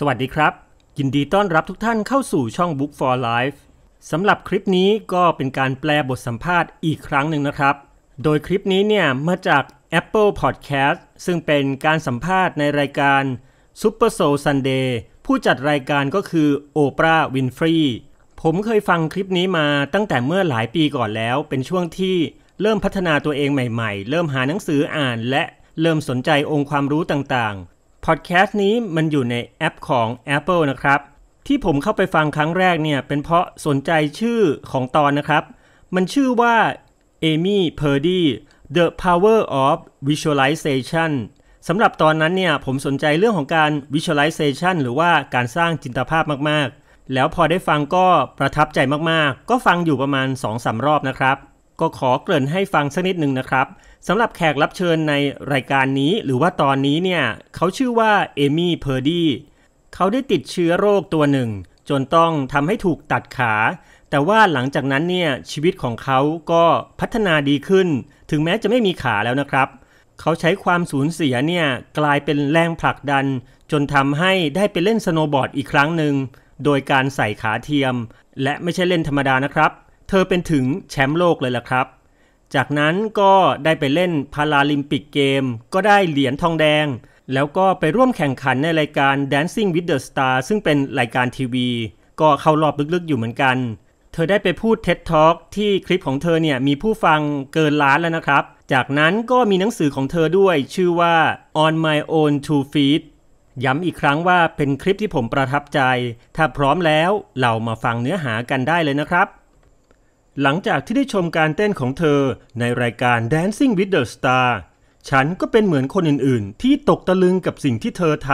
สวัสดีครับ ยินดีต้อนรับทุกท่านเข้าสู่ช่อง Book for Life สำหรับคลิปนี้ก็เป็นการแปลบทสัมภาษณ์อีกครั้งหนึ่งนะครับ โดยคลิปนี้เนี่ยมาจาก Apple Podcast ซึ่งเป็นการสัมภาษณ์ในรายการ Super Soul Sunday ผู้จัดรายการก็คือโอปรา์วินฟรีผมเคยฟังคลิปนี้มาตั้งแต่เมื่อหลายปีก่อนแล้ว เป็นช่วงที่เริ่มพัฒนาตัวเองใหม่ ๆ เริ่มหาหนังสืออ่าน และเริ่มสนใจองค์ความรู้ต่างพอดแคสต์นี้มันอยู่ในแอปของ Apple นะครับ ที่ผมเข้าไปฟังครั้งแรกเนี่ยเป็นเพราะสนใจชื่อของตอนนะครับ มันชื่อว่าเอมี่เพอร์ดี้ The Power of Visualization สำหรับตอนนั้นเนี่ยผมสนใจเรื่องของการ Visualization หรือว่าการสร้างจินตภาพมากๆ แล้วพอได้ฟังก็ประทับใจมากๆ ก็ฟังอยู่ประมาณ 2-3 รอบนะครับ ก็ขอเกริ่นให้ฟังสักนิดหนึ่งนะครับสำหรับแขกรับเชิญในรายการนี้หรือว่าตอนนี้เนี่ย เขาชื่อว่าเอมี่เพอร์ดี้เขาได้ติดเชื้อโรคตัวหนึ่ง จนต้องทำให้ถูกตัดขา แต่ว่าหลังจากนั้นเนี่ย ชีวิตของเขาก็พัฒนาดีขึ้น ถึงแม้จะไม่มีขาแล้วนะครับ เขาใช้ความสูญเสียเนี่ย กลายเป็นแรงผลักดัน จนทำให้ได้ไปเล่นสโนบอร์ดอีกครั้งหนึ่งโดยการใส่ขาเทียม และไม่ใช่เล่นธรรมดานะครับ เธอเป็นถึงแชมป์โลกเลยล่ะครับจากนั้นก็ได้ไปเล่นพาราลิมปิกเกม ก็ได้เหรียญทองแดง แล้วก็ไปร่วมแข่งขันในรายการ Dancing with the s t a r ซึ่งเป็นรายการทีวี ก็เข้ารอบลึกๆอยู่เหมือนกัน เธอได้ไปพูด TED Talk ที่คลิปของเธอเนี่ยมีผู้ฟังเกินล้านแล้วนะครับ จากนั้นก็มีหนังสือของเธอด้วยชื่อว่า On My Own Two Feet ย้ำอีกครั้งว่าเป็นคลิปที่ผมประทับใจ ถ้าพร้อมแล้วเรามาฟังเนื้อหากันได้เลยนะครับหลังจากที่ได้ชมการเต้นของเธอในรายการ Dancing with the Star ฉันก็เป็นเหมือนคนอื่นๆ ที่ตกตะลึงกับสิ่งที่เธอท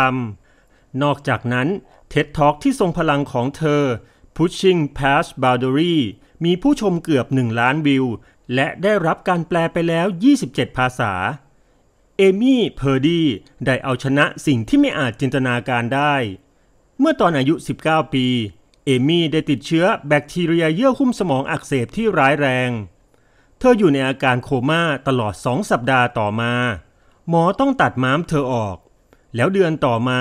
ำ นอกจากนั้นเท็ดท็อกที่ทรงพลังของเธอ Pushing Past Boundary มีผู้ชมเกือบ 1 ล้านวิวและได้รับการแปลไปแล้ว 27 ภาษา เอมี่ เพอร์ดีได้เอาชนะสิ่งที่ไม่อาจจินตนาการได้ เมื่อตอนอายุ 19 ปีเอมี่ได้ติดเชื้อแบคทีเรียเยื่อหุ้มสมองอักเสบที่ร้ายแรง เธออยู่ในอาการโคม่าตลอดสองสัปดาห์ต่อมา หมอต้องตัดม้ามเธอออก แล้วเดือนต่อมา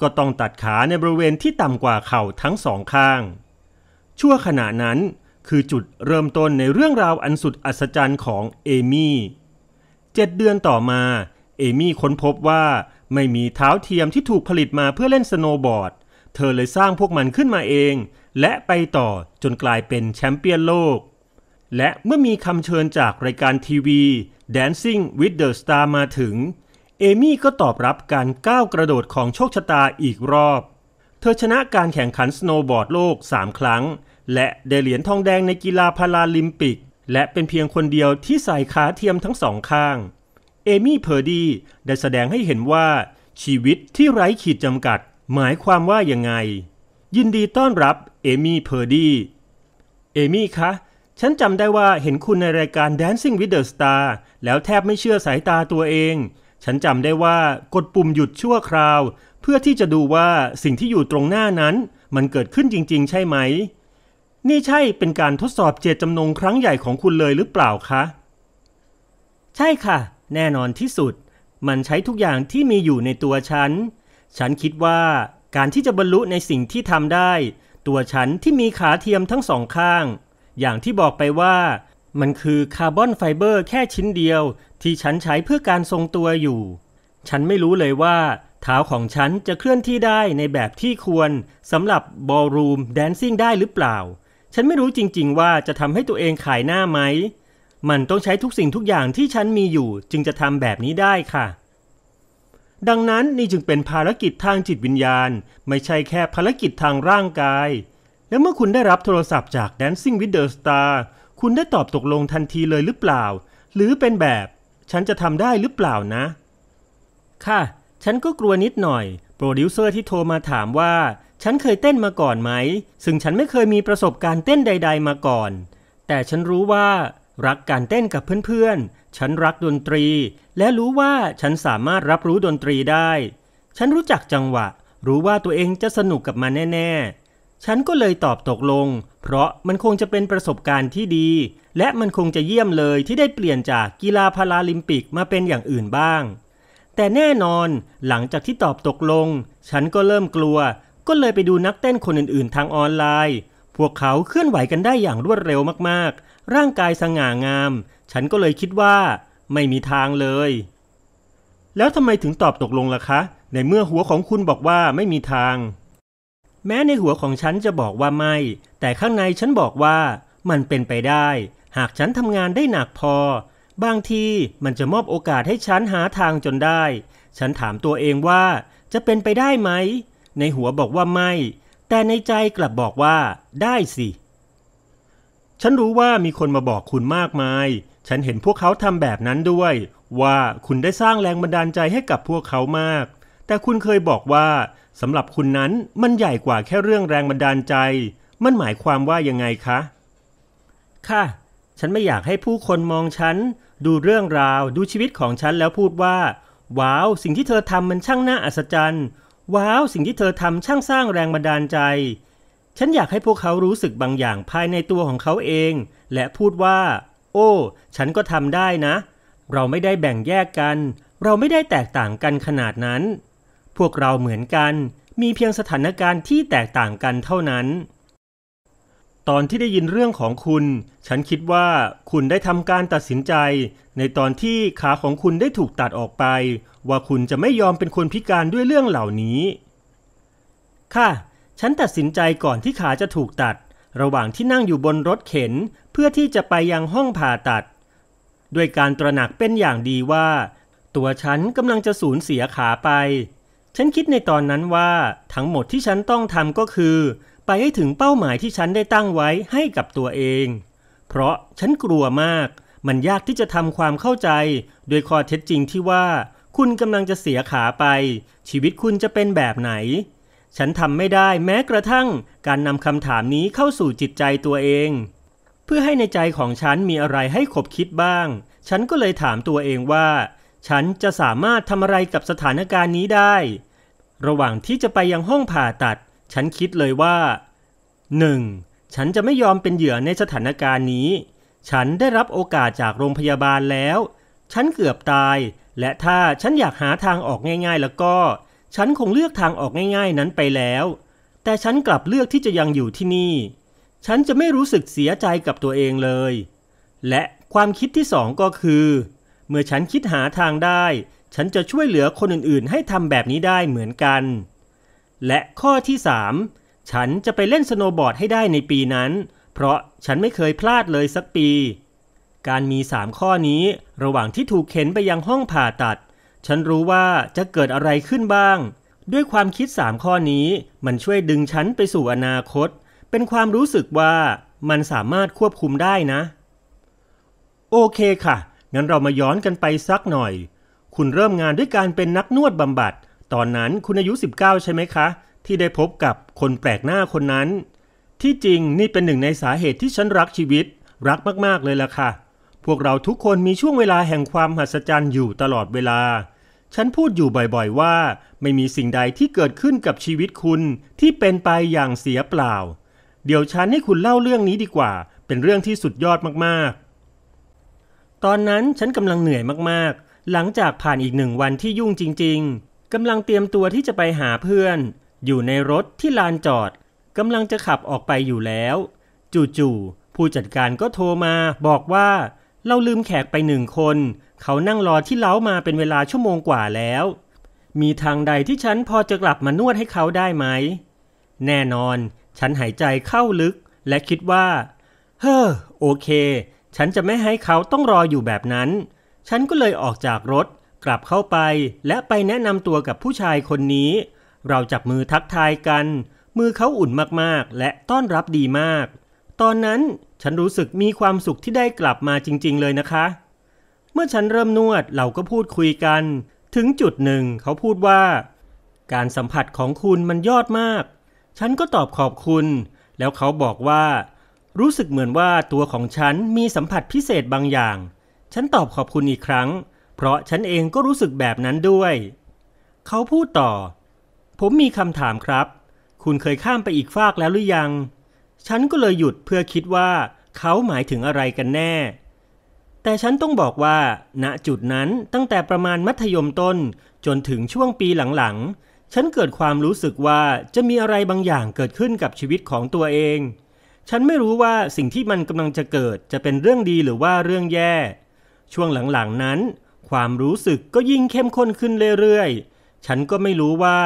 ก็ต้องตัดขาในบริเวณที่ต่ำกว่าเข่าทั้งสองข้าง ชั่วขณะนั้นคือจุดเริ่มต้นในเรื่องราวอันสุดอัศจรรย์ของเอมี่ เจ็ดเดือนต่อมา เอมี่ค้นพบว่าไม่มีเท้าเทียมที่ถูกผลิตมาเพื่อเล่นสโนว์บอร์ดเธอเลยสร้างพวกมันขึ้นมาเอง และไปต่อจนกลายเป็นแชมเปี้ยนโลก และเมื่อมีคำเชิญจากรายการทีวี Dancing with the Star มาถึง เอมี่ก็ตอบรับการก้าวกระโดดของโชคชะตาอีกรอบ เธอชนะการแข่งขันสโนว์บอร์ดโลก 3 ครั้ง และได้เหรียญทองแดงในกีฬาพาราลิมปิก และเป็นเพียงคนเดียวที่ใส่ขาเทียมทั้งสองข้างเอมี่เพอร์ดีได้แสดงให้เห็นว่า ชีวิตที่ไร้ขีดจำกัดหมายความว่ายังไง ยินดีต้อนรับ เอมี่ เพอร์ดี เอมี่คะ ฉันจำได้ว่าเห็นคุณในรายการ Dancing with the Star แล้วแทบไม่เชื่อสายตาตัวเอง ฉันจำได้ว่ากดปุ่มหยุดชั่วคราว เพื่อที่จะดูว่าสิ่งที่อยู่ตรงหน้านั้น มันเกิดขึ้นจริง ๆ ใช่ไหม นี่ใช่เป็นการทดสอบเจตจำนงครั้งใหญ่ของคุณเลยหรือเปล่าคะ ใช่ค่ะ แน่นอนที่สุด มันใช้ทุกอย่างที่มีอยู่ในตัวฉันฉันคิดว่าการที่จะบรรลุในสิ่งที่ทำได้ ตัวฉันที่มีขาเทียมทั้งสองข้าง อย่างที่บอกไปว่ามันคือคาร์บอนไฟเบอร์แค่ชิ้นเดียว ที่ฉันใช้เพื่อการทรงตัวอยู่ ฉันไม่รู้เลยว่า เท้าของฉันจะเคลื่อนที่ได้ในแบบที่ควรสำหรับบอลรูมแดนซิ่งได้หรือเปล่า ฉันไม่รู้จริงๆ ว่าจะทำให้ตัวเองขายหน้าไหม มันต้องใช้ทุกสิ่งทุกอย่างที่ฉันมีอยู่จึงจะทำแบบนี้ได้ค่ะดังนั้นนี่จึงเป็นภารกิจทางจิตวิญญาณ ไม่ใช่แค่ภารกิจทางร่างกาย และเมื่อคุณได้รับโทรศัพท์จาก Dancing with the Star คุณได้ตอบตกลงทันทีเลยหรือเปล่า หรือเป็นแบบ ฉันจะทำได้หรือเปล่านะ ค่ะ ฉันก็กลัวนิดหน่อย โปรดิวเซอร์ที่โทรมาถามว่า ฉันเคยเต้นมาก่อนไหม ซึ่งฉันไม่เคยมีประสบการณ์เต้นใด ๆมาก่อน แต่ฉันรู้ว่า รักการเต้นกับเพื่อนฉันรักดนตรี และรู้ว่าฉันสามารถรับรู้ดนตรีได้ ฉันรู้จักจังหวะ รู้ว่าตัวเองจะสนุกกับมันแน่ๆ ฉันก็เลยตอบตกลง เพราะมันคงจะเป็นประสบการณ์ที่ดี และมันคงจะเยี่ยมเลยที่ได้เปลี่ยนจากกีฬาพาราลิมปิกมาเป็นอย่างอื่นบ้าง แต่แน่นอน หลังจากที่ตอบตกลง ฉันก็เริ่มกลัว ก็เลยไปดูนักเต้นคนอื่นๆ ทางออนไลน์ พวกเขาเคลื่อนไหวกันได้อย่างรวดเร็วมากๆ ร่างกายสง่างามฉันก็เลยคิดว่าไม่มีทางเลย แล้วทำไมถึงตอบตกลงล่ะคะ ในเมื่อหัวของคุณบอกว่าไม่มีทาง แม้ในหัวของฉันจะบอกว่าไม่ แต่ข้างในฉันบอกว่ามันเป็นไปได้ หากฉันทำงานได้หนักพอ บางทีมันจะมอบโอกาสให้ฉันหาทางจนได้ ฉันถามตัวเองว่าจะเป็นไปได้ไหม ในหัวบอกว่าไม่ แต่ในใจกลับบอกว่าได้สิฉันรู้ว่ามีคนมาบอกคุณมากมาย ฉันเห็นพวกเขาทำแบบนั้นด้วย ว่าคุณได้สร้างแรงบันดาลใจให้กับพวกเขามาก แต่คุณเคยบอกว่าสำหรับคุณนั้นมันใหญ่กว่าแค่เรื่องแรงบันดาลใจ มันหมายความว่ายังไงคะ ค่ะ ฉันไม่อยากให้ผู้คนมองฉัน ดูเรื่องราวดูชีวิตของฉัน แล้วพูดว่า ว้าวสิ่งที่เธอทำมันช่างน่าอัศจรรย์ ว้าวสิ่งที่เธอทำช่างสร้างแรงบันดาลใจฉันอยากให้พวกเขารู้สึกบางอย่างภายในตัวของเขาเอง และพูดว่า โอ้ ฉันก็ทำได้นะ เราไม่ได้แบ่งแยกกัน เราไม่ได้แตกต่างกันขนาดนั้น พวกเราเหมือนกันมีเพียงสถานการณ์ที่แตกต่างกันเท่านั้น ตอนที่ได้ยินเรื่องของคุณ ฉันคิดว่าคุณได้ทำการตัดสินใจ ในตอนที่ขาของคุณได้ถูกตัดออกไป ว่าคุณจะไม่ยอมเป็นคนพิการด้วยเรื่องเหล่านี้ ค่ะฉันตัดสินใจก่อนที่ขาจะถูกตัด ระหว่างที่นั่งอยู่บนรถเข็น เพื่อที่จะไปยังห้องผ่าตัด ด้วยการตระหนักเป็นอย่างดีว่า ตัวฉันกำลังจะสูญเสียขาไป ฉันคิดในตอนนั้นว่า ทั้งหมดที่ฉันต้องทำก็คือ ไปให้ถึงเป้าหมายที่ฉันได้ตั้งไว้ให้กับตัวเอง เพราะฉันกลัวมาก มันยากที่จะทำความเข้าใจด้วยข้อเท็จจริงที่ว่า คุณกำลังจะเสียขาไป ชีวิตคุณจะเป็นแบบไหนฉันทำไม่ได้แม้กระทั่งการนำคำถามนี้เข้าสู่จิตใจตัวเอง เพื่อให้ในใจของฉันมีอะไรให้ขบคิดบ้าง ฉันก็เลยถามตัวเองว่า ฉันจะสามารถทำอะไรกับสถานการณ์นี้ได้ ระหว่างที่จะไปยังห้องผ่าตัด ฉันคิดเลยว่า 1. ฉันจะไม่ยอมเป็นเหยื่อในสถานการณ์นี้ ฉันได้รับโอกาสจากโรงพยาบาลแล้ว ฉันเกือบตาย และถ้าฉันอยากหาทางออกง่ายๆแล้วก็ฉันคงเลือกทางออกง่ายๆนั้นไปแล้ว แต่ฉันกลับเลือกที่จะยังอยู่ที่นี่ ฉันจะไม่รู้สึกเสียใจกับตัวเองเลย และความคิดที่สองก็คือ เมื่อฉันคิดหาทางได้ ฉันจะช่วยเหลือคนอื่น ๆ ให้ทำแบบนี้ได้เหมือนกัน และข้อที่สามฉันจะไปเล่นสโนว์บอร์ดให้ได้ในปีนั้น เพราะฉันไม่เคยพลาดเลยสักปี การมีสามข้อนี้ระหว่างที่ถูกเข็นไปยังห้องผ่าตัดฉันรู้ว่าจะเกิดอะไรขึ้นบ้าง ด้วยความคิดสามข้อนี้ มันช่วยดึงฉันไปสู่อนาคต เป็นความรู้สึกว่ามันสามารถควบคุมได้นะ โอเคค่ะ งั้นเรามาย้อนกันไปสักหน่อย คุณเริ่มงานด้วยการเป็นนักนวดบำบัด ตอนนั้นคุณอายุ 19 ใช่ไหมคะ ที่ได้พบกับคนแปลกหน้าคนนั้น ที่จริงนี่เป็นหนึ่งในสาเหตุที่ฉันรักชีวิต รักมากๆเลยล่ะค่ะ พวกเราทุกคนมีช่วงเวลาแห่งความหัศจรรย์อยู่ตลอดเวลาฉันพูดอยู่บ่อยๆว่าไม่มีสิ่งใดที่เกิดขึ้นกับชีวิตคุณที่เป็นไปอย่างเสียเปล่า เดี๋ยวฉันให้คุณเล่าเรื่องนี้ดีกว่าเป็นเรื่องที่สุดยอดมากๆ ตอนนั้นฉันกำลังเหนื่อยมากๆหลังจากผ่านอีกหนึ่งวันที่ยุ่งจริงๆกำลังเตรียมตัวที่จะไปหาเพื่อน อยู่ในรถที่ลานจอดกำลังจะขับออกไปอยู่แล้ว จู่ๆผู้จัดการก็โทรมา บอกว่าเราลืมแขกไปหนึ่งคน เขานั่งรอที่เล้ามาเป็นเวลาชั่วโมงกว่าแล้ว มีทางใดที่ฉันพอจะกลับมานวดให้เขาได้ไหม แน่นอน ฉันหายใจเข้าลึก และคิดว่า เฮ้อ โอเค ฉันจะไม่ให้เขาต้องรออยู่แบบนั้น ฉันก็เลยออกจากรถ กลับเข้าไป และไปแนะนำตัวกับผู้ชายคนนี้ เราจับมือทักทายกัน มือเขาอุ่นมากๆ และต้อนรับดีมาก ตอนนั้นฉันรู้สึกมีความสุขที่ได้กลับมาจริง ๆเลยนะคะ เมื่อฉันเริ่มนวดเราก็พูดคุยกันถึงจุดหนึ่งเขาพูดว่า การสัมผัสของคุณมันยอดมาก ฉันก็ตอบขอบคุณ แล้วเขาบอกว่า รู้สึกเหมือนว่าตัวของฉันมีสัมผัสพิเศษบางอย่าง ฉันตอบขอบคุณอีกครั้ง เพราะฉันเองก็รู้สึกแบบนั้นด้วย เขาพูดต่อ ผมมีคำถามครับ คุณเคยข้ามไปอีกฟากแล้วหรือยังฉันก็เลยหยุดเพื่อคิดว่าเขาหมายถึงอะไรกันแน่ แต่ฉันต้องบอกว่า ณจุดนั้นตั้งแต่ประมาณมัธยมต้นจนถึงช่วงปีหลังๆ ฉันเกิดความรู้สึกว่าจะมีอะไรบางอย่างเกิดขึ้นกับชีวิตของตัวเอง ฉันไม่รู้ว่าสิ่งที่มันกำลังจะเกิดจะเป็นเรื่องดีหรือว่าเรื่องแย่ ช่วงหลังๆ นั้น ความรู้สึกก็ยิ่งเข้มข้นขึ้นเรื่อยๆ ฉันก็ไม่รู้ว่า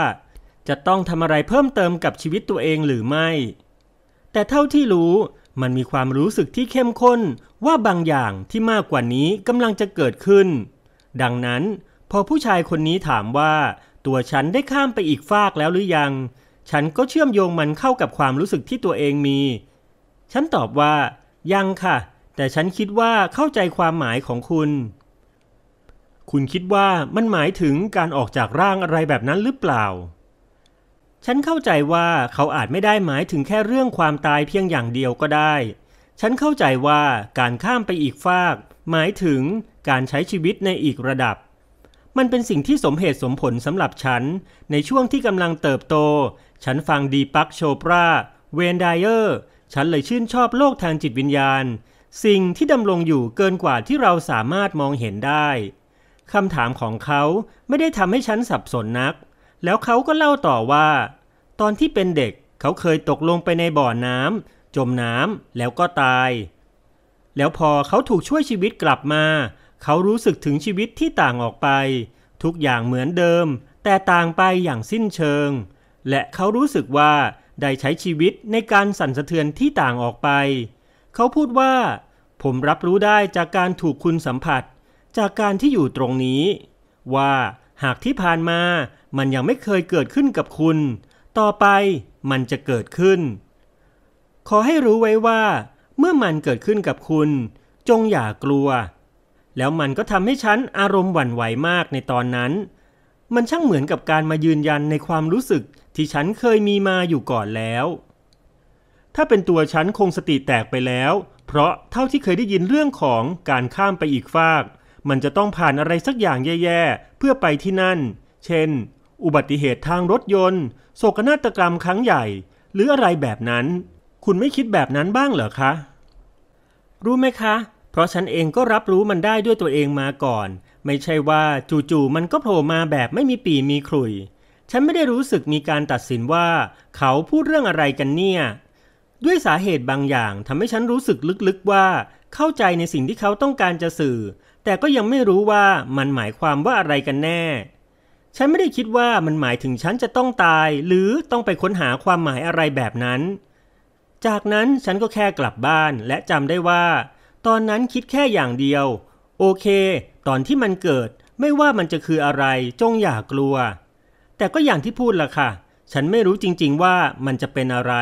จะต้องทำอะไรเพิ่มเติมกับชีวิตตัวเองหรือไม่แต่เท่าที่รู้มันมีความรู้สึกที่เข้มข้นว่าบางอย่างที่มากกว่านี้กำลังจะเกิดขึ้น ดังนั้นพอผู้ชายคนนี้ถามว่า ตัวฉันได้ข้ามไปอีกฟากแล้วหรือยัง ฉันก็เชื่อมโยงมันเข้ากับความรู้สึกที่ตัวเองมี ฉันตอบว่ายังค่ะ แต่ฉันคิดว่าเข้าใจความหมายของคุณ คุณคิดว่ามันหมายถึงการออกจากร่างอะไรแบบนั้นหรือเปล่าฉันเข้าใจว่าเขาอาจไม่ได้หมายถึงแค่เรื่องความตายเพียงอย่างเดียวก็ได้ ฉันเข้าใจว่าการข้ามไปอีกฟากหมายถึงการใช้ชีวิตในอีกระดับ มันเป็นสิ่งที่สมเหตุสมผลสำหรับฉัน ในช่วงที่กำลังเติบโต ฉันฟังดีปักโชปรา เวนไดเออร์ ฉันเลยชื่นชอบโลกทางจิตวิญญาณ สิ่งที่ดำรงอยู่เกินกว่าที่เราสามารถมองเห็นได้คำถามของเขาไม่ได้ทำให้ฉันสับสนนักแล้วเขาก็เล่าต่อว่า ตอนที่เป็นเด็กเขาเคยตกลงไปในบ่อน้ำจมน้ำแล้วก็ตาย แล้วพอเขาถูกช่วยชีวิตกลับมาเขารู้สึกถึงชีวิตที่ต่างออกไปทุกอย่างเหมือนเดิม แต่ต่างไปอย่างสิ้นเชิง และเขารู้สึกว่าได้ใช้ชีวิตในการสั่นสะเทือนที่ต่างออกไปเขาพูดว่า ผมรับรู้ได้จากการถูกคุณสัมผัส จากการที่อยู่ตรงนี้ ว่า หากที่ผ่านมามันยังไม่เคยเกิดขึ้นกับคุณ ต่อไปมันจะเกิดขึ้น ขอให้รู้ไว้ว่า เมื่อมันเกิดขึ้นกับคุณ จงอย่ากลัว แล้วมันก็ทำให้ฉันอารมณ์หวั่นไหวมากในตอนนั้น มันช่างเหมือนกับการมายืนยันในความรู้สึกที่ฉันเคยมีมาอยู่ก่อนแล้ว ถ้าเป็นตัวฉันคงสติแตกไปแล้ว เพราะเท่าที่เคยได้ยินเรื่องของการข้ามไปอีกฟาก มันจะต้องผ่านอะไรสักอย่างแย่ๆเพื่อไปที่นั่น เช่นอุบัติเหตุทางรถยนต์โศกนาฏกรรมครั้งใหญ่ หรืออะไรแบบนั้น คุณไม่คิดแบบนั้นบ้างเหรอคะ รู้ไหมคะ เพราะฉันเองก็รับรู้มันได้ด้วยตัวเองมาก่อน ไม่ใช่ว่าจู่ๆมันก็โผล่มาแบบไม่มีปีมีครุย ฉันไม่ได้รู้สึกมีการตัดสินว่า เขาพูดเรื่องอะไรกันเนี่ย ด้วยสาเหตุบางอย่างทำให้ฉันรู้สึกลึกๆ ว่าเข้าใจในสิ่งที่เขาต้องการจะสื่อ แต่ก็ยังไม่รู้ว่ามันหมายความว่าอะไรกันแน่ฉันไม่ได้คิดว่ามันหมายถึงฉันจะต้องตาย หรือต้องไปค้นหาความหมายอะไรแบบนั้น จากนั้นฉันก็แค่กลับบ้านและจำได้ว่า ตอนนั้นคิดแค่อย่างเดียว โอเค ตอนที่มันเกิดไม่ว่ามันจะคืออะไร จงอย่ากลัว แต่ก็อย่างที่พูดล่ะค่ะ ฉันไม่รู้จริงๆว่ามันจะเป็นอะไร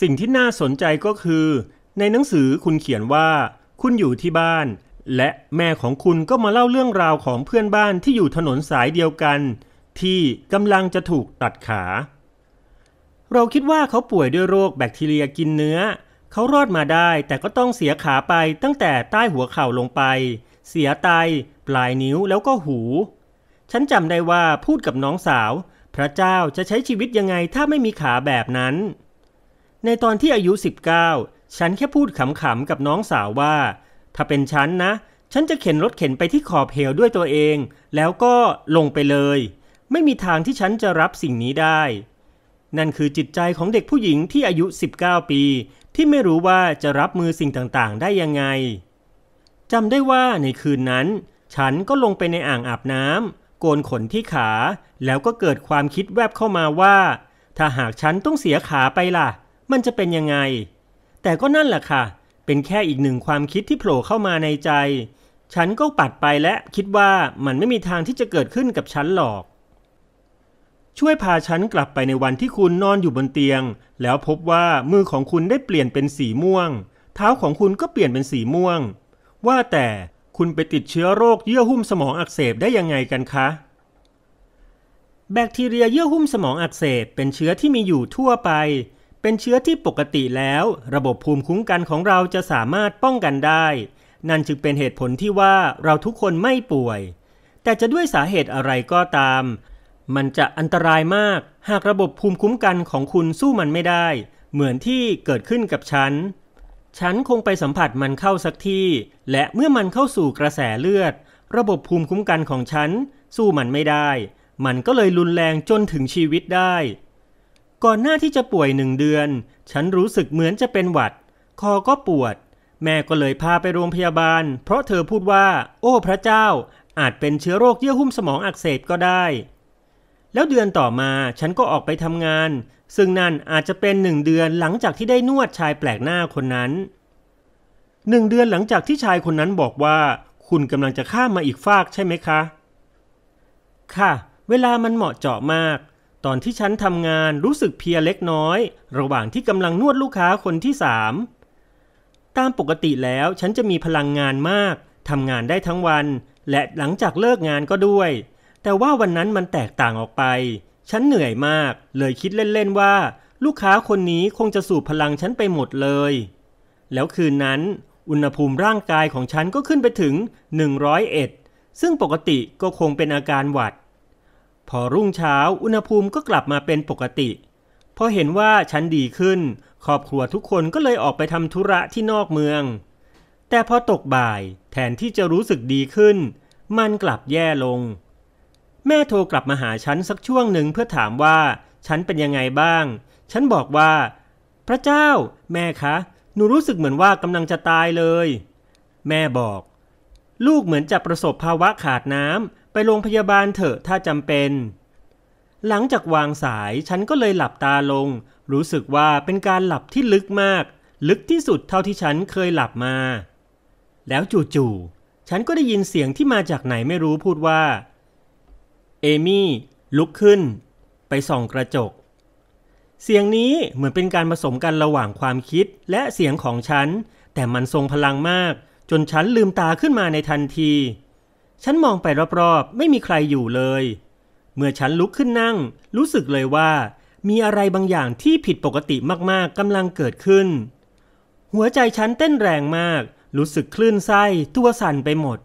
สิ่งที่น่าสนใจก็คือ ในหนังสือคุณเขียนว่า คุณอยู่ที่บ้านและแม่ของคุณก็มาเล่าเรื่องราวของเพื่อนบ้านที่อยู่ถนนสายเดียวกัน ที่กำลังจะถูกตัดขา เราคิดว่าเขาป่วยด้วยโรคแบคทีเรียกินเนื้อ เขารอดมาได้แต่ก็ต้องเสียขาไปตั้งแต่ใต้หัวเข่าลงไป เสียไต ปลายนิ้วแล้วก็หู ฉันจำได้ว่าพูดกับน้องสาว พระเจ้าจะใช้ชีวิตยังไงถ้าไม่มีขาแบบนั้น ในตอนที่อายุ 19ฉันแค่พูดขำๆกับน้องสาวว่าถ้าเป็นฉันนะ ฉันจะเข็นรถเข็นไปที่ขอบเหวด้วยตัวเอง แล้วก็ลงไปเลย ไม่มีทางที่ฉันจะรับสิ่งนี้ได้ นั่นคือจิตใจของเด็กผู้หญิงที่อายุ 19 ปี ที่ไม่รู้ว่าจะรับมือสิ่งต่างๆได้ยังไงจำได้ว่าในคืนนั้น ฉันก็ลงไปในอ่างอาบน้ำโกนขนที่ขา แล้วก็เกิดความคิดแวบเข้ามาว่า ถ้าหากฉันต้องเสียขาไปล่ะ มันจะเป็นยังไง แต่ก็นั่นแหละค่ะเป็นแค่อีกหนึ่งความคิดที่โผล่เข้ามาในใจ ฉันก็ปัดไปและคิดว่ามันไม่มีทางที่จะเกิดขึ้นกับฉันหรอก ช่วยพาฉันกลับไปในวันที่คุณนอนอยู่บนเตียง แล้วพบว่ามือของคุณได้เปลี่ยนเป็นสีม่วง เท้าของคุณก็เปลี่ยนเป็นสีม่วง ว่าแต่คุณไปติดเชื้อโรคเยื่อหุ้มสมองอักเสบได้ยังไงกันคะแบคทีเรียเยื่อหุ้มสมองอักเสบเป็นเชื้อที่มีอยู่ทั่วไปเป็นเชื้อที่ปกติแล้ว ระบบภูมิคุ้มกันของเราจะสามารถป้องกันได้ นั่นจึงเป็นเหตุผลที่ว่าเราทุกคนไม่ป่วย แต่จะด้วยสาเหตุอะไรก็ตาม มันจะอันตรายมากหากระบบภูมิคุ้มกันของคุณสู้มันไม่ได้ เหมือนที่เกิดขึ้นกับฉันฉันคงไปสัมผัสมันเข้าสักทีและเมื่อมันเข้าสู่กระแสเลือด ระบบภูมิคุ้มกันของฉัน สู้มันไม่ได้ มันก็เลยรุนแรงจนถึงชีวิตได้ก่อนหน้าที่จะป่วยหนึ่งเดือน ฉันรู้สึกเหมือนจะเป็นหวัด คอก็ปวด แม่ก็เลยพาไปโรงพยาบาล เพราะเธอพูดว่า โอ้พระเจ้า อาจเป็นเชื้อโรคเยื่อหุ้มสมองอักเสบก็ได้ แล้วเดือนต่อมา ฉันก็ออกไปทำงาน ซึ่งนั่นอาจจะเป็นหนึ่งเดือนหลังจากที่ได้นวดชายแปลกหน้าคนนั้น หนึ่งเดือนหลังจากที่ชายคนนั้นบอกว่า คุณกำลังจะข้ามมาอีกฟากใช่ไหมคะ ค่ะ เวลามันเหมาะเจาะมากตอนที่ฉันทำงานรู้สึกเพียเล็กน้อย ระหว่างที่กำลังนวดลูกค้าคนที่สามตามปกติแล้วฉันจะมีพลังงานมากทำงานได้ทั้งวันและหลังจากเลิกงานก็ด้วย แต่ว่าวันนั้นมันแตกต่างออกไป ฉันเหนื่อยมาก เลยคิดเล่นๆว่า ลูกค้าคนนี้คงจะสูบพลังฉันไปหมดเลย แล้วคืนนั้น อุณหภูมิร่างกายของฉันก็ขึ้นไปถึง 101 ซึ่งปกติก็คงเป็นอาการหวัดพอรุ่งเช้าอุณหภูมิก็กลับมาเป็นปกติ พอเห็นว่า ฉันดีขึ้นครอบครัวทุกคนก็เลยออกไปทำธุระที่นอกเมือง แต่พอตกบ่ายแทนที่จะรู้สึกดีขึ้น มันกลับแย่ลง แม่โทรกลับมาหาฉันสักช่วงหนึ่งเพื่อถามว่า ฉันเป็นยังไงบ้าง ฉันบอกว่า พระเจ้า แม่คะหนูรู้สึกเหมือนว่ากำลังจะตายเลย แม่บอก ลูกเหมือนจะประสบภาวะขาดน้ำไปโรงพยาบาลเถอะถ้าจำเป็น หลังจากวางสายฉันก็เลยหลับตาลง รู้สึกว่าเป็นการหลับที่ลึกมาก ลึกที่สุดเท่าที่ฉันเคยหลับมา แล้วจู่ๆฉันก็ได้ยินเสียงที่มาจากไหนไม่รู้พูดว่า เอมี่ลุกขึ้น ไปส่องกระจก เสียงนี้เหมือนเป็นการผสมกันระหว่างความคิดและเสียงของฉัน แต่มันทรงพลังมาก จนฉันลืมตาขึ้นมาในทันทีฉันมองไปรอบๆ ไม่มีใครอยู่เลย เมื่อฉันลุกขึ้นนั่ง รู้สึกเลยว่า มีอะไรบางอย่างที่ผิดปกติมากๆ กำลังเกิดขึ้น หัวใจฉันเต้นแรงมาก รู้สึกคลื่นไส้ ตัวสั่นไปหมด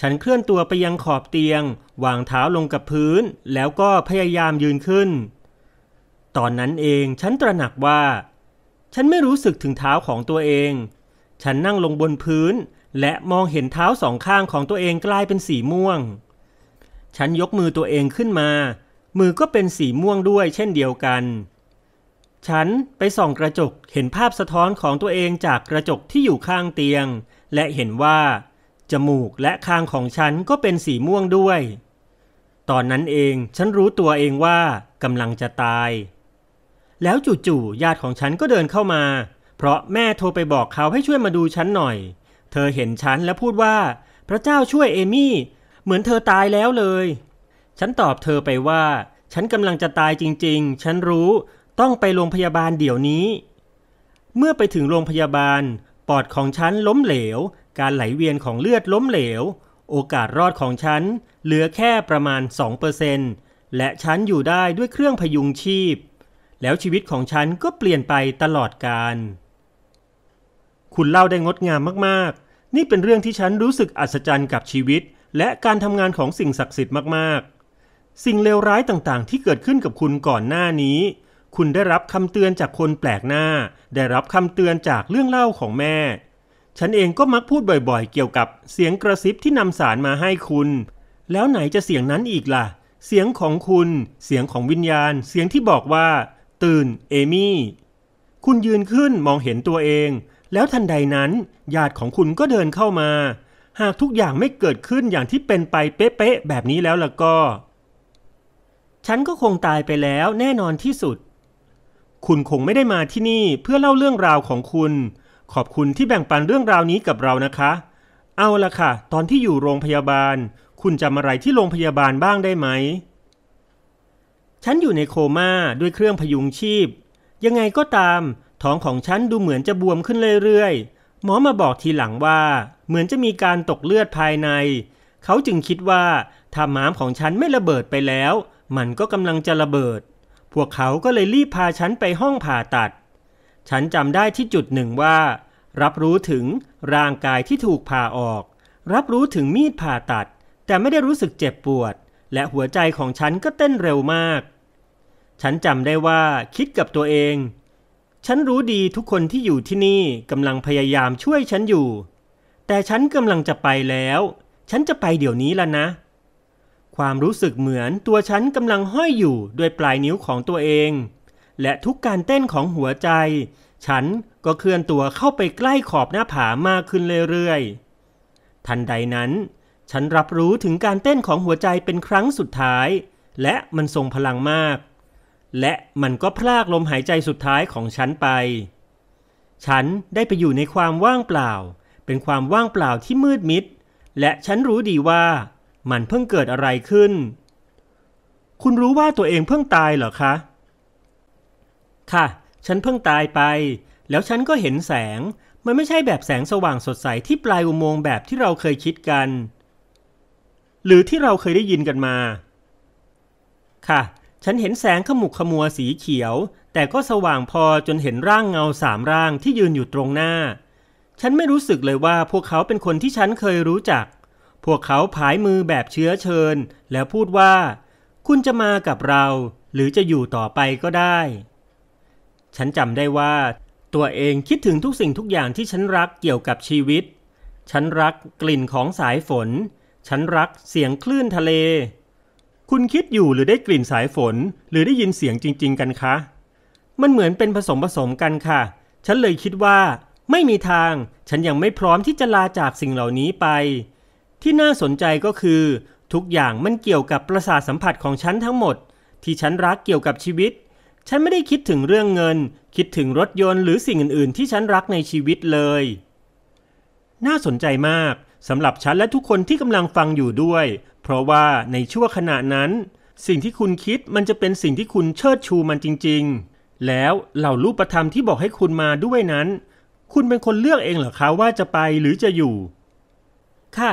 ฉันเคลื่อนตัวไปยังขอบเตียง วางเท้าลงกับพื้น แล้วก็พยายามยืนขึ้น ตอนนั้นเองฉันตระหนักว่า ฉันไม่รู้สึกถึงเท้าของตัวเอง ฉันนั่งลงบนพื้นและมองเห็นเท้าสองข้างของตัวเองกลายเป็นสีม่วง ฉันยกมือตัวเองขึ้นมา มือก็เป็นสีม่วงด้วยเช่นเดียวกัน ฉันไปส่องกระจกเห็นภาพสะท้อนของตัวเองจากกระจกที่อยู่ข้างเตียง และเห็นว่า จมูกและคางของฉันก็เป็นสีม่วงด้วย ตอนนั้นเองฉันรู้ตัวเองว่ากำลังจะตาย แล้วจู่ๆญาติของฉันก็เดินเข้ามา เพราะแม่โทรไปบอกเขาให้ช่วยมาดูฉันหน่อยเธอเห็นฉันและพูดว่า พระเจ้าช่วยเอมี่เหมือนเธอตายแล้วเลย ฉันตอบเธอไปว่า ฉันกำลังจะตายจริง ๆ ฉันรู้ต้องไปโรงพยาบาลเดี๋ยวนี้ เมื่อไปถึงโรงพยาบาลปอดของฉันล้มเหลว การไหลเวียนของเลือดล้มเหลว โอกาสรอดของฉันเหลือแค่ประมาณ2%และฉันอยู่ได้ด้วยเครื่องพยุงชีพ แล้วชีวิตของฉันก็เปลี่ยนไปตลอดกาลคุณเล่าได้งดงามมากๆ นี่เป็นเรื่องที่ฉันรู้สึกอัศจรรย์กับชีวิต และการทำงานของสิ่งศักดิ์สิทธิ์มากๆ สิ่งเลวร้ายต่างๆที่เกิดขึ้นกับคุณก่อนหน้านี้ คุณได้รับคำเตือนจากคนแปลกหน้า ได้รับคำเตือนจากเรื่องเล่าของแม่ ฉันเองก็มักพูดบ่อย ๆ เกี่ยวกับเสียงกระซิบที่นำสารมาให้คุณ แล้วไหนจะเสียงนั้นอีกล่ะ เสียงของคุณ เสียงของวิญญาณ เสียงที่บอกว่า ตื่นเอมี่ คุณยืนขึ้นมองเห็นตัวเองแล้วทันใดนั้นญาติของคุณก็เดินเข้ามา หากทุกอย่างไม่เกิดขึ้นอย่างที่เป็นไปเป๊ะๆแบบนี้แล้วล่ะก็ ฉันก็คงตายไปแล้วแน่นอนที่สุด คุณคงไม่ได้มาที่นี่เพื่อเล่าเรื่องราวของคุณ ขอบคุณที่แบ่งปันเรื่องราวนี้กับเรานะคะ เอาละค่ะ ตอนที่อยู่โรงพยาบาล คุณจำอะไรที่โรงพยาบาลบ้างได้ไหม ฉันอยู่ในโคม่าด้วยเครื่องพยุงชีพ ยังไงก็ตามท้องของฉันดูเหมือนจะบวมขึ้นเรื่อยๆ หมอมาบอกทีหลังว่า เหมือนจะมีการตกเลือดภายใน เขาจึงคิดว่าถ้าม้ามของฉันไม่ระเบิดไปแล้ว มันก็กำลังจะระเบิด พวกเขาก็เลยรีบพาฉันไปห้องผ่าตัด ฉันจำได้ที่จุดหนึ่งว่า รับรู้ถึงร่างกายที่ถูกผ่าออก รับรู้ถึงมีดผ่าตัด แต่ไม่ได้รู้สึกเจ็บปวด และหัวใจของฉันก็เต้นเร็วมาก ฉันจำได้ว่าคิดกับตัวเองฉันรู้ดีทุกคนที่อยู่ที่นี่กำลังพยายามช่วยฉันอยู่ แต่ฉันกำลังจะไปแล้ว ฉันจะไปเดี๋ยวนี้ละนะ ความรู้สึกเหมือนตัวฉันกำลังห้อยอยู่ด้วยปลายนิ้วของตัวเอง และทุกการเต้นของหัวใจ ฉันก็เคลื่อนตัวเข้าไปใกล้ขอบหน้าผามากขึ้นเรื่อยๆ ทันใดนั้น ฉันรับรู้ถึงการเต้นของหัวใจเป็นครั้งสุดท้าย และมันทรงพลังมากและมันก็พลากลมหายใจสุดท้ายของฉันไป ฉันได้ไปอยู่ในความว่างเปล่า เป็นความว่างเปล่าที่มืดมิด และฉันรู้ดีว่า มันเพิ่งเกิดอะไรขึ้น คุณรู้ว่าตัวเองเพิ่งตายเหรอคะ ค่ะ ฉันเพิ่งตายไป แล้วฉันก็เห็นแสง มันไม่ใช่แบบแสงสว่างสดใสที่ปลายอุโมงค์แบบที่เราเคยคิดกัน หรือที่เราเคยได้ยินกันมา ค่ะฉันเห็นแสงขมุกขมัวสีเขียว แต่ก็สว่างพอจนเห็นร่างเงาสามร่างที่ยืนอยู่ตรงหน้า ฉันไม่รู้สึกเลยว่าพวกเขาเป็นคนที่ฉันเคยรู้จัก พวกเขาผายมือแบบเชื้อเชิญ แล้วพูดว่า คุณจะมากับเรา หรือจะอยู่ต่อไปก็ได้ ฉันจำได้ว่า ตัวเองคิดถึงทุกสิ่งทุกอย่างที่ฉันรักเกี่ยวกับชีวิต ฉันรักกลิ่นของสายฝนฉันรักเสียงคลื่นทะเลคุณคิดอยู่หรือได้กลิ่นสายฝน หรือได้ยินเสียงจริง ๆ กันคะ มันเหมือนเป็นผสมผสมกันค่ะ ฉันเลยคิดว่า ไม่มีทาง ฉันยังไม่พร้อมที่จะลาจากสิ่งเหล่านี้ไป ที่น่าสนใจก็คือ ทุกอย่างมันเกี่ยวกับประสาทสัมผัสของฉันทั้งหมด ที่ฉันรักเกี่ยวกับชีวิต ฉันไม่ได้คิดถึงเรื่องเงิน คิดถึงรถยนต์หรือสิ่งอื่นๆที่ฉันรักในชีวิตเลย น่าสนใจมากสำหรับฉันและทุกคนที่กำลังฟังอยู่ด้วย เพราะว่าในช่วงขณะนั้น สิ่งที่คุณคิดมันจะเป็นสิ่งที่คุณเชิดชูมันจริงๆ แล้วเหล่ารูปธรรมที่บอกให้คุณมาด้วยนั้น คุณเป็นคนเลือกเองเหรอคะว่าจะไปหรือจะอยู่ ค่ะ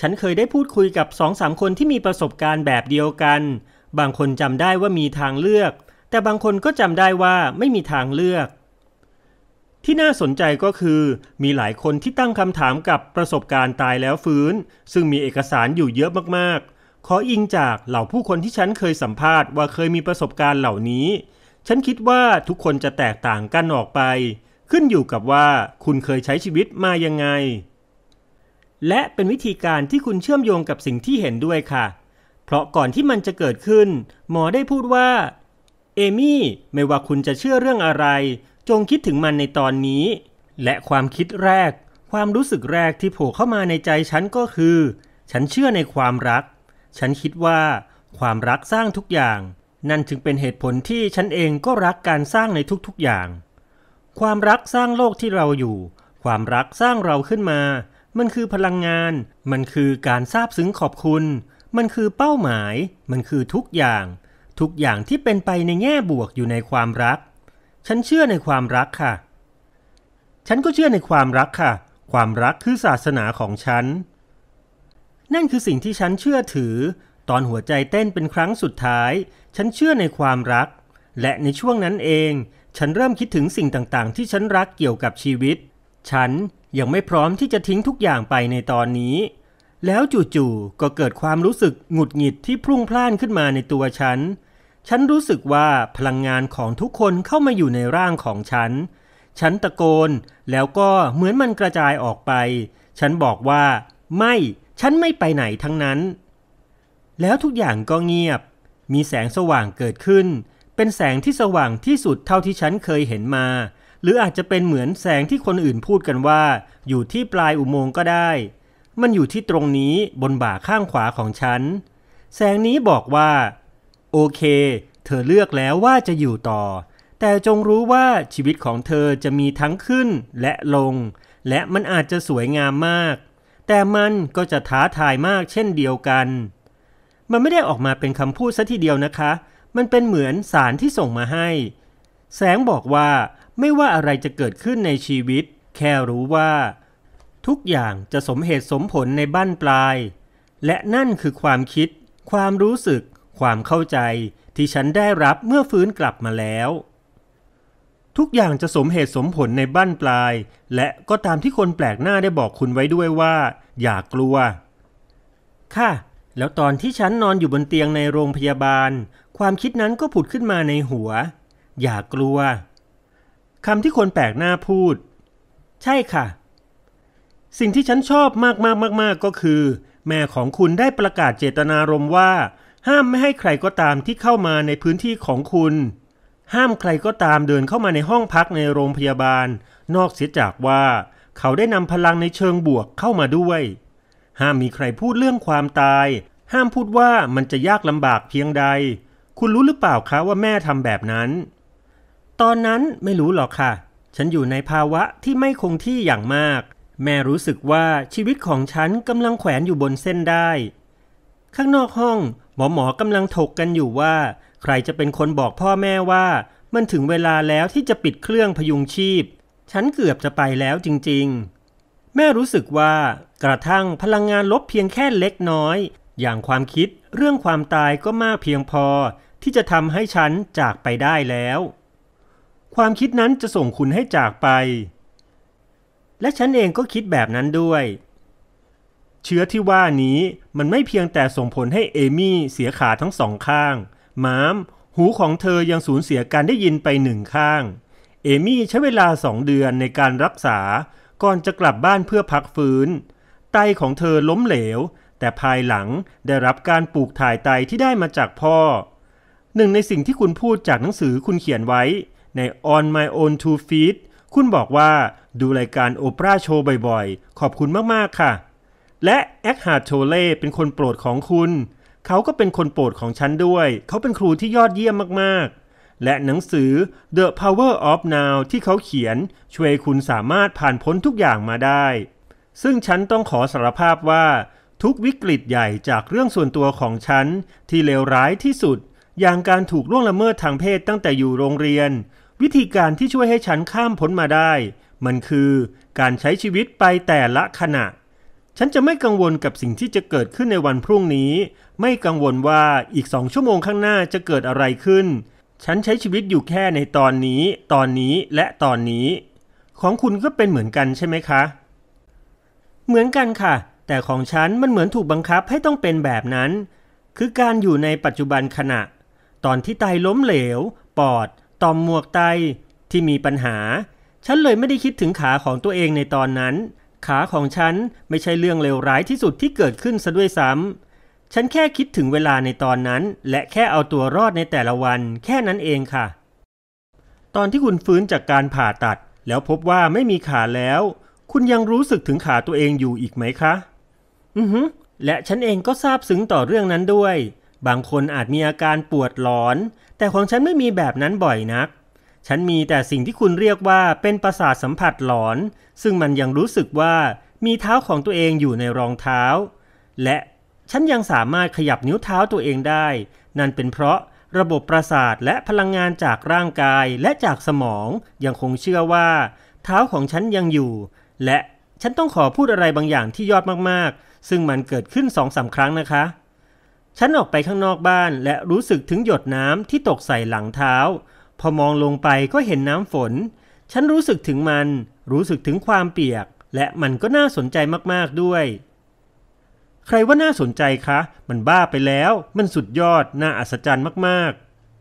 ฉันเคยได้พูดคุยกับสองสามคนที่มีประสบการณ์แบบเดียวกัน บางคนจำได้ว่ามีทางเลือก แต่บางคนก็จำได้ว่าไม่มีทางเลือกที่น่าสนใจก็คือมีหลายคนที่ตั้งคำถามกับประสบการณ์ตายแล้วฟื้น ซึ่งมีเอกสารอยู่เยอะมากๆ ขออิงจากเหล่าผู้คนที่ฉันเคยสัมภาษณ์ว่าเคยมีประสบการณ์เหล่านี้ ฉันคิดว่าทุกคนจะแตกต่างกันออกไป ขึ้นอยู่กับว่า คุณเคยใช้ชีวิตมายังไง และเป็นวิธีการที่คุณเชื่อมโยงกับสิ่งที่เห็นด้วยค่ะ เพราะก่อนที่มันจะเกิดขึ้น หมอได้พูดว่าเอมี่ไม่ว่าคุณจะเชื่อเรื่องอะไรจงคิดถึงมันในตอนนี้ และความคิดแรก ความรู้สึกแรกที่โผล่เข้ามาในใจฉันก็คือ ฉันเชื่อในความรัก ฉันคิดว่าความรักสร้างทุกอย่าง นั่นจึงเป็นเหตุผลที่ฉันเองก็รักการสร้างในทุกๆอย่าง ความรักสร้างโลกที่เราอยู่ ความรักสร้างเราขึ้นมา มันคือพลังงาน มันคือการซาบซึ้งขอบคุณ มันคือเป้าหมาย มันคือทุกอย่าง ทุกอย่างที่เป็นไปในแง่บวกอยู่ในความรักฉันเชื่อในความรักค่ะ ฉันก็เชื่อในความรักค่ะ ความรักคือศาสนาของฉัน นั่นคือสิ่งที่ฉันเชื่อถือ ตอนหัวใจเต้นเป็นครั้งสุดท้าย ฉันเชื่อในความรัก และในช่วงนั้นเอง ฉันเริ่มคิดถึงสิ่งต่างๆ ที่ฉันรักเกี่ยวกับชีวิต ฉันยังไม่พร้อมที่จะทิ้งทุกอย่างไปในตอนนี้ แล้วจู่ ๆ ก็เกิดความรู้สึกหงุดหงิดที่พรุ่งพล่านขึ้นมาในตัวฉันฉันรู้สึกว่าพลังงานของทุกคนเข้ามาอยู่ในร่างของฉัน ฉันตะโกนแล้วก็เหมือนมันกระจายออกไป ฉันบอกว่า ไม่ ฉันไม่ไปไหนทั้งนั้น แล้วทุกอย่างก็เงียบ มีแสงสว่างเกิดขึ้น เป็นแสงที่สว่างที่สุดเท่าที่ฉันเคยเห็นมา หรืออาจจะเป็นเหมือนแสงที่คนอื่นพูดกันว่า อยู่ที่ปลายอุโมงก็ได้ มันอยู่ที่ตรงนี้บนบ่าข้างขวาของฉัน แสงนี้บอกว่าโอเค เธอเลือกแล้วว่าจะอยู่ต่อ แต่จงรู้ว่าชีวิตของเธอจะมีทั้งขึ้นและลง และมันอาจจะสวยงามมาก แต่มันก็จะท้าทายมากเช่นเดียวกัน มันไม่ได้ออกมาเป็นคำพูดซะทีเดียวนะคะ มันเป็นเหมือนสารที่ส่งมาให้ แสงบอกว่า ไม่ว่าอะไรจะเกิดขึ้นในชีวิต แค่รู้ว่า ทุกอย่างจะสมเหตุสมผลในบ้านปลาย และนั่นคือความคิด ความรู้สึกความเข้าใจที่ฉันได้รับเมื่อฟื้นกลับมาแล้ว ทุกอย่างจะสมเหตุสมผลในบ้านปลาย และก็ตามที่คนแปลกหน้าได้บอกคุณไว้ด้วยว่า อย่ากลัว ค่ะ แล้วตอนที่ฉันนอนอยู่บนเตียงในโรงพยาบาล ความคิดนั้นก็ผุดขึ้นมาในหัว อย่ากลัวคำที่คนแปลกหน้าพูด ใช่ค่ะ สิ่งที่ฉันชอบมากๆมากๆก็คือ แม่ของคุณได้ประกาศเจตนารมณ์ว่าห้ามไม่ให้ใครก็ตามที่เข้ามาในพื้นที่ของคุณ ห้ามใครก็ตามเดินเข้ามาในห้องพักในโรงพยาบาล นอกเสียจากว่า เขาได้นำพลังในเชิงบวกเข้ามาด้วย ห้ามมีใครพูดเรื่องความตาย ห้ามพูดว่ามันจะยากลำบากเพียงใด คุณรู้หรือเปล่าคะว่าแม่ทำแบบนั้น ตอนนั้นไม่รู้หรอกค่ะ ฉันอยู่ในภาวะที่ไม่คงที่อย่างมาก แม่รู้สึกว่าชีวิตของฉันกำลังแขวนอยู่บนเส้นได้ ข้างนอกห้องหมอหมอกำลังถกกันอยู่ว่า ใครจะเป็นคนบอกพ่อแม่ว่า มันถึงเวลาแล้วที่จะปิดเครื่องพยุงชีพ ฉันเกือบจะไปแล้วจริงๆ แม่รู้สึกว่า กระทั่งพลังงานลบเพียงแค่เล็กน้อย อย่างความคิดเรื่องความตายก็มากเพียงพอ ที่จะทำให้ฉันจากไปได้แล้ว ความคิดนั้นจะส่งคุณให้จากไป และฉันเองก็คิดแบบนั้นด้วยเชื้อที่ว่านี้มันไม่เพียงแต่ส่งผลให้เอมี่เสียขาทั้งสองข้างม้ามหูของเธอยังสูญเสียการได้ยินไปหนึ่งข้าง เอมี่ใช้เวลาสองเดือนในการรักษา ก่อนจะกลับบ้านเพื่อพักฟื้น ไตของเธอล้มเหลวแต่ภายหลังได้รับการปลูกถ่ายไตที่ได้มาจากพ่อ หนึ่งในสิ่งที่คุณพูดจากหนังสือคุณเขียนไว้ ใน On My Own Two Feet คุณบอกว่าดูรายการโอปราโชว์บ่อยๆ ขอบคุณมากๆ ค่ะและแอคฮาร์โชเล่เป็นคนโปรดของคุณ เขาก็เป็นคนโปรดของฉันด้วย เขาเป็นครูที่ยอดเยี่ยมมาก ๆ และหนังสือ The Power of Now ที่เขาเขียนช่วยคุณสามารถผ่านพ้นทุกอย่างมาได้ ซึ่งฉันต้องขอสารภาพว่า ทุกวิกฤตใหญ่จากเรื่องส่วนตัวของฉัน ที่เลวร้ายที่สุด อย่างการถูกล่วงละเมิดทางเพศตั้งแต่อยู่โรงเรียน วิธีการที่ช่วยให้ฉันข้ามพ้นมาได้ มันคือการใช้ชีวิตไปแต่ละขณะฉันจะไม่กังวลกับสิ่งที่จะเกิดขึ้นในวันพรุ่งนี้ ไม่กังวลว่าอีกสองชั่วโมงข้างหน้าจะเกิดอะไรขึ้น ฉันใช้ชีวิตอยู่แค่ในตอนนี้ ตอนนี้และตอนนี้ ของคุณก็เป็นเหมือนกันใช่ไหมคะ เหมือนกันค่ะ แต่ของฉันมันเหมือนถูกบังคับให้ต้องเป็นแบบนั้น คือการอยู่ในปัจจุบันขณะ ตอนที่ไตล้มเหลว ปอดตอมหมวกไต ที่มีปัญหา ฉันเลยไม่ได้คิดถึงขาของตัวเองในตอนนั้นขาของฉันไม่ใช่เรื่องเลวร้ายที่สุดที่เกิดขึ้นซะด้วยซ้ำ ฉันแค่คิดถึงเวลาในตอนนั้น และแค่เอาตัวรอดในแต่ละวันแค่นั้นเองค่ะ ตอนที่คุณฟื้นจากการผ่าตัดแล้วพบว่าไม่มีขาแล้ว คุณยังรู้สึกถึงขาตัวเองอยู่อีกไหมคะ อือฮึ และฉันเองก็ซาบซึ้งต่อเรื่องนั้นด้วย บางคนอาจมีอาการปวดหลอน แต่ของฉันไม่มีแบบนั้นบ่อยนักฉันมีแต่สิ่งที่คุณเรียกว่าเป็นประสาทสัมผัสหลอน ซึ่งมันยังรู้สึกว่ามีเท้าของตัวเองอยู่ในรองเท้า และฉันยังสามารถขยับนิ้วเท้าตัวเองได้ นั่นเป็นเพราะระบบประสาทและพลังงานจากร่างกายและจากสมองยังคงเชื่อว่าเท้าของฉันยังอยู่ และฉันต้องขอพูดอะไรบางอย่างที่ยอดมากๆ ซึ่งมันเกิดขึ้นสองสาครั้งนะคะ ฉันออกไปข้างนอกบ้านและรู้สึกถึงหยดน้ำที่ตกใส่หลังเท้าพอมองลงไปก็เห็นน้ำฝน ฉันรู้สึกถึงมัน รู้สึกถึงความเปียก และมันก็น่าสนใจมาก ๆ ด้วย ใครว่าน่าสนใจคะ มันบ้าไปแล้ว มันสุดยอด น่าอัศจรรย์มาก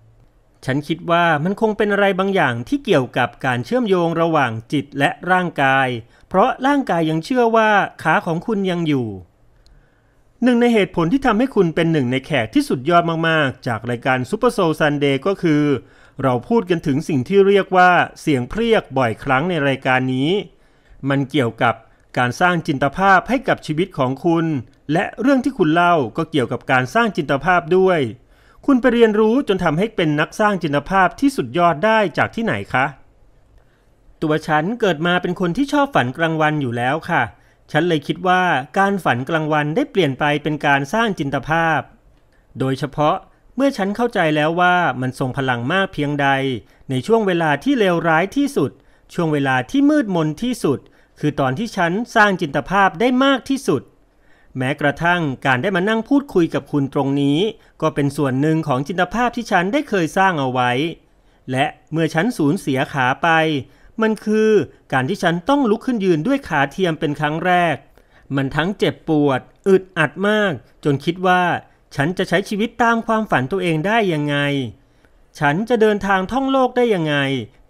ๆ ฉันคิดว่ามันคงเป็นอะไรบางอย่างที่เกี่ยวกับการเชื่อมโยงระหว่างจิตและร่างกาย เพราะร่างกายยังเชื่อว่าขาของคุณยังอยู่ หนึ่ง ในเหตุผลที่ทำให้คุณเป็นหนึ่งในแขกที่สุดยอดมากๆ จากรายการ Super Soul Sunday ก็คือเราพูดกันถึงสิ่งที่เรียกว่าเสียงเพรียกบ่อยครั้งในรายการนี้ มันเกี่ยวกับการสร้างจินตภาพให้กับชีวิตของคุณ และเรื่องที่คุณเล่าก็เกี่ยวกับการสร้างจินตภาพด้วย คุณไปเรียนรู้จนทำให้เป็นนักสร้างจินตภาพที่สุดยอดได้จากที่ไหนคะ ตัวฉันเกิดมาเป็นคนที่ชอบฝันกลางวันอยู่แล้วค่ะ ฉันเลยคิดว่าการฝันกลางวันได้เปลี่ยนไปเป็นการสร้างจินตภาพ โดยเฉพาะเมื่อฉันเข้าใจแล้วว่ามันทรงพลังมากเพียงใดในช่วงเวลาที่เลวร้ายที่สุด ช่วงเวลาที่มืดมนที่สุด คือตอนที่ฉันสร้างจินตภาพได้มากที่สุด แม้กระทั่งการได้มานั่งพูดคุยกับคุณตรงนี้ ก็เป็นส่วนหนึ่งของจินตภาพที่ฉันได้เคยสร้างเอาไว้ และเมื่อฉันสูญเสียขาไป มันคือการที่ฉันต้องลุกขึ้นยืนด้วยขาเทียมเป็นครั้งแรก มันทั้งเจ็บปวดอึดอัดมาก จนคิดว่าฉันจะใช้ชีวิตตามความฝันตัวเองได้ยังไง ฉันจะเดินทางท่องโลกได้ยังไง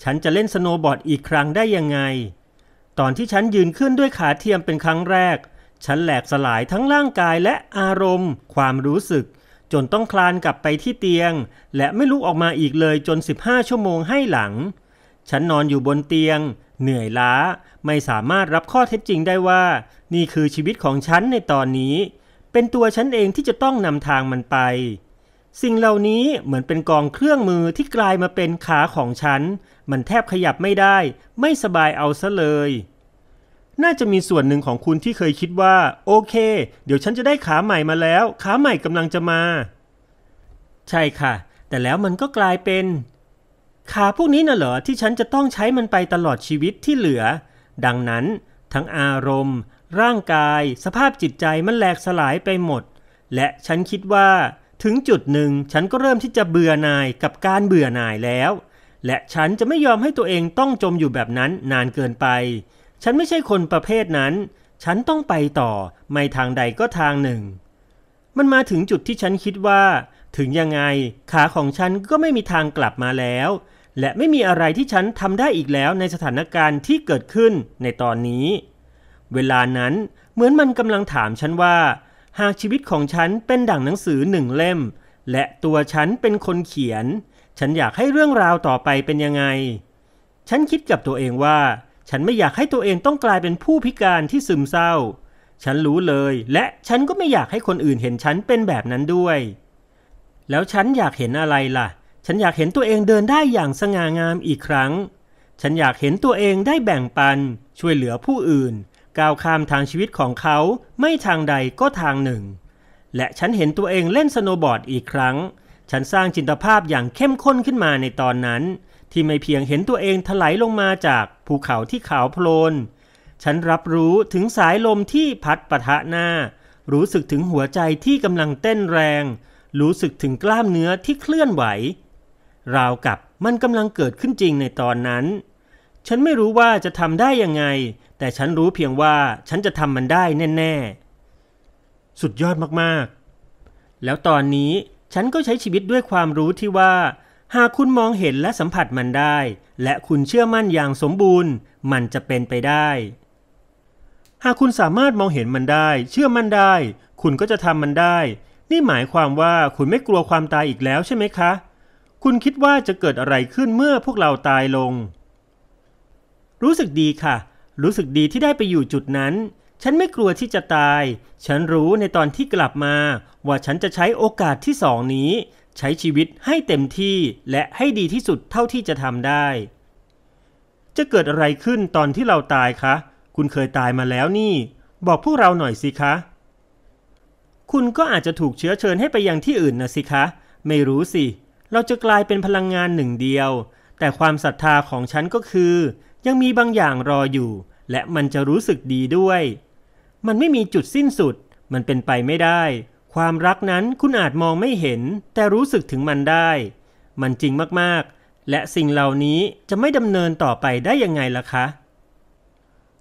ฉันจะเล่นสโนบอร์ดอีกครั้งได้ยังไง ตอนที่ฉันยืนขึ้นด้วยขาเทียมเป็นครั้งแรก ฉันแหลกสลายทั้งร่างกายและอารมณ์ ความรู้สึก จนต้องคลานกลับไปที่เตียง และไม่ลุกออกมาอีกเลยจน 15 ชั่วโมงให้หลัง ฉันนอนอยู่บนเตียง เหนื่อยล้า ไม่สามารถรับข้อเท็จจริงได้ว่า นี่คือชีวิตของฉันในตอนนี้เป็นตัวฉันเองที่จะต้องนำทางมันไป สิ่งเหล่านี้เหมือนเป็นกองเครื่องมือที่กลายมาเป็นขาของฉัน มันแทบขยับไม่ได้ ไม่สบายเอาซะเลย น่าจะมีส่วนหนึ่งของคุณที่เคยคิดว่า โอเค เดี๋ยวฉันจะได้ขาใหม่มาแล้ว ขาใหม่กำลังจะมา ใช่ค่ะ แต่แล้วมันก็กลายเป็น ขาพวกนี้น่ะเหรอที่ฉันจะต้องใช้มันไปตลอดชีวิตที่เหลือ ดังนั้นทั้งอารมณ์ร่างกายสภาพจิตใจมันแหลกสลายไปหมด และฉันคิดว่าถึงจุดหนึ่ง ฉันก็เริ่มที่จะเบื่อหน่ายกับการเบื่อหน่ายแล้ว และฉันจะไม่ยอมให้ตัวเองต้องจมอยู่แบบนั้นนานเกินไป ฉันไม่ใช่คนประเภทนั้น ฉันต้องไปต่อไม่ทางใดก็ทางหนึ่ง มันมาถึงจุดที่ฉันคิดว่า ถึงยังไงขาของฉันก็ไม่มีทางกลับมาแล้ว และไม่มีอะไรที่ฉันทำได้อีกแล้วในสถานการณ์ที่เกิดขึ้นในตอนนี้เวลานั้นเหมือนมันกำลังถามฉันว่า หากชีวิตของฉันเป็นดั่งหนังสือหนึ่งเล่ม และตัวฉันเป็นคนเขียน ฉันอยากให้เรื่องราวต่อไปเป็นยังไง ฉันคิดกับตัวเองว่า ฉันไม่อยากให้ตัวเองต้องกลายเป็นผู้พิการที่ซึมเศร้า ฉันรู้เลยและฉันก็ไม่อยากให้คนอื่นเห็นฉันเป็นแบบนั้นด้วย แล้วฉันอยากเห็นอะไรล่ะ ฉันอยากเห็นตัวเองเดินได้อย่างสง่างามอีกครั้ง ฉันอยากเห็นตัวเองได้แบ่งปัน ช่วยเหลือผู้อื่นก้าวข้ามทางชีวิตของเขาไม่ทางใดก็ทางหนึ่ง และฉันเห็นตัวเองเล่นสโนบอร์ดอีกครั้ง ฉันสร้างจินตภาพอย่างเข้มข้นขึ้นมาในตอนนั้น ที่ไม่เพียงเห็นตัวเองถลายลงมาจากภูเขาที่ขาวโพลน ฉันรับรู้ถึงสายลมที่พัดปะทะหน้า รู้สึกถึงหัวใจที่กำลังเต้นแรง รู้สึกถึงกล้ามเนื้อที่เคลื่อนไหว ราวกับมันกำลังเกิดขึ้นจริงในตอนนั้น ฉันไม่รู้ว่าจะทำได้ยังไงแต่ฉันรู้เพียงว่าฉันจะทำมันได้แน่ๆ สุดยอดมากๆ แล้วตอนนี้ฉันก็ใช้ชีวิตด้วยความรู้ที่ว่า หากคุณมองเห็นและสัมผัสมันได้ และคุณเชื่อมั่นอย่างสมบูรณ์ มันจะเป็นไปได้ หากคุณสามารถมองเห็นมันได้ เชื่อมั่นได้ คุณก็จะทำมันได้ นี่หมายความว่าคุณไม่กลัวความตายอีกแล้วใช่ไหมคะ คุณคิดว่าจะเกิดอะไรขึ้นเมื่อพวกเราตายลง รู้สึกดีค่ะรู้สึกดีที่ได้ไปอยู่จุดนั้น ฉันไม่กลัวที่จะตาย ฉันรู้ในตอนที่กลับมา ว่าฉันจะใช้โอกาสที่สองนี้ ใช้ชีวิตให้เต็มที่ และให้ดีที่สุดเท่าที่จะทำได้ จะเกิดอะไรขึ้นตอนที่เราตายคะ คุณเคยตายมาแล้วนี่ บอกพวกเราหน่อยสิคะ คุณก็อาจจะถูกเชื้อเชิญให้ไปยังที่อื่นนะสิคะ ไม่รู้สิ เราจะกลายเป็นพลังงานหนึ่งเดียว แต่ความศรัทธาของฉันก็คือยังมีบางอย่างรออยู่ และมันจะรู้สึกดีด้วย มันไม่มีจุดสิ้นสุด มันเป็นไปไม่ได้ ความรักนั้นคุณอาจมองไม่เห็น แต่รู้สึกถึงมันได้ มันจริงมากๆ และสิ่งเหล่านี้จะไม่ดำเนินต่อไปได้ยังไงล่ะคะ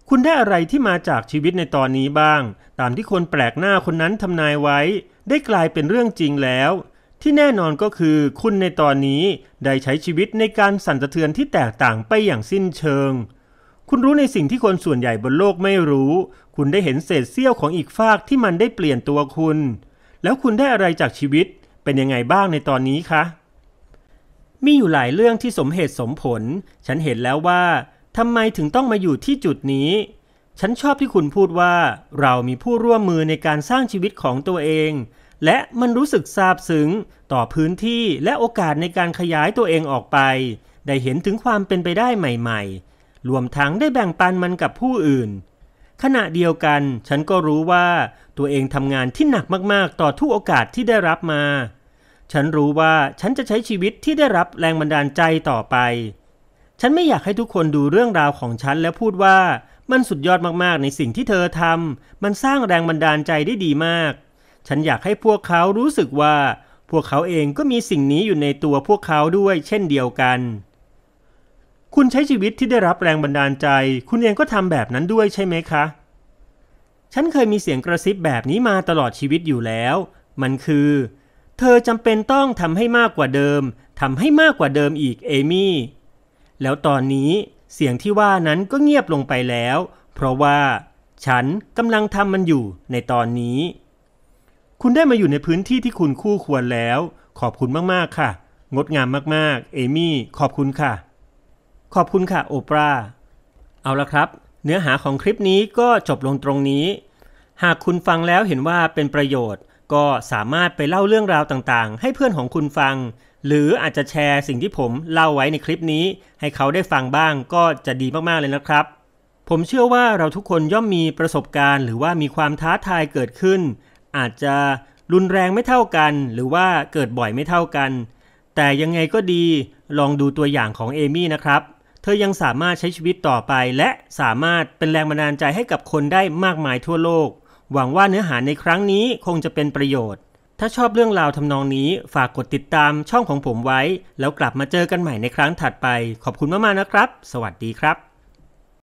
คุณได้อะไรที่มาจากชีวิตในตอนนี้บ้าง ตามที่คนแปลกหน้าคนนั้นทำนายไว้ ได้กลายเป็นเรื่องจริงแล้วที่แน่นอนก็คือคุณในตอนนี้ได้ใช้ชีวิตในการสั่นสะเทือนที่แตกต่างไปอย่างสิ้นเชิง คุณรู้ในสิ่งที่คนส่วนใหญ่บนโลกไม่รู้ คุณได้เห็นเศษเสี้ยวของอีกฝากที่มันได้เปลี่ยนตัวคุณ แล้วคุณได้อะไรจากชีวิตเป็นยังไงบ้างในตอนนี้คะ มีอยู่หลายเรื่องที่สมเหตุสมผล ฉันเห็นแล้วว่าทำไมถึงต้องมาอยู่ที่จุดนี้ ฉันชอบที่คุณพูดว่า เรามีผู้ร่วมมือในการสร้างชีวิตของตัวเองและมันรู้สึกซาบซึ้งต่อพื้นที่และโอกาสในการขยายตัวเองออกไป ได้เห็นถึงความเป็นไปได้ใหม่ๆ รวมทั้งได้แบ่งปันมันกับผู้อื่น ขณะเดียวกันฉันก็รู้ว่าตัวเองทำงานที่หนักมากๆ ต่อทุกโอกาสที่ได้รับมา ฉันรู้ว่าฉันจะใช้ชีวิตที่ได้รับแรงบันดาลใจต่อไป ฉันไม่อยากให้ทุกคนดูเรื่องราวของฉันแล้วพูดว่ามันสุดยอดมากๆ ในสิ่งที่เธอทำมันสร้างแรงบันดาลใจได้ดีมากฉันอยากให้พวกเขารู้สึกว่า พวกเขาเองก็มีสิ่งนี้อยู่ในตัวพวกเขาด้วยเช่นเดียวกัน คุณใช้ชีวิตที่ได้รับแรงบันดาลใจ คุณเองก็ทำแบบนั้นด้วยใช่ไหมคะ ฉันเคยมีเสียงกระซิบแบบนี้มาตลอดชีวิตอยู่แล้ว มันคือ เธอจำเป็นต้องทำให้มากกว่าเดิม ทำให้มากกว่าเดิมอีกเอมี่ แล้วตอนนี้เสียงที่ว่านั้นก็เงียบลงไปแล้ว เพราะว่า ฉันกำลังทำมันอยู่ในตอนนี้คุณได้มาอยู่ในพื้นที่ที่คุณคู่ควรแล้ว ขอบคุณมาก ๆ ค่ะ งดงามมากๆเอมี่ ขอบคุณค่ะ ขอบคุณค่ะ โอปราเอาละครับ เนื้อหาของคลิปนี้ก็จบลงตรงนี้ หากคุณฟังแล้วเห็นว่าเป็นประโยชน์ ก็สามารถไปเล่าเรื่องราวต่างๆ ให้เพื่อนของคุณฟัง หรืออาจจะแชร์สิ่งที่ผมเล่าไว้ในคลิปนี้ ให้เขาได้ฟังบ้างก็จะดีมากๆ เลยนะครับ ผมเชื่อว่าเราทุกคนย่อมมีประสบการณ์ หรือว่ามีความท้าทายเกิดขึ้นอาจจะรุนแรงไม่เท่ากัน หรือว่าเกิดบ่อยไม่เท่ากัน แต่ยังไงก็ดี ลองดูตัวอย่างของเอมี่นะครับ เธอยังสามารถใช้ชีวิตต่อไป และสามารถเป็นแรงบันดาลใจให้กับคนได้มากมายทั่วโลก หวังว่าเนื้อหาในครั้งนี้คงจะเป็นประโยชน์ ถ้าชอบเรื่องราวทำนองนี้ฝากกดติดตามช่องของผมไว้ แล้วกลับมาเจอกันใหม่ในครั้งถัดไป ขอบคุณมาก ๆ นะครับ สวัสดีครับ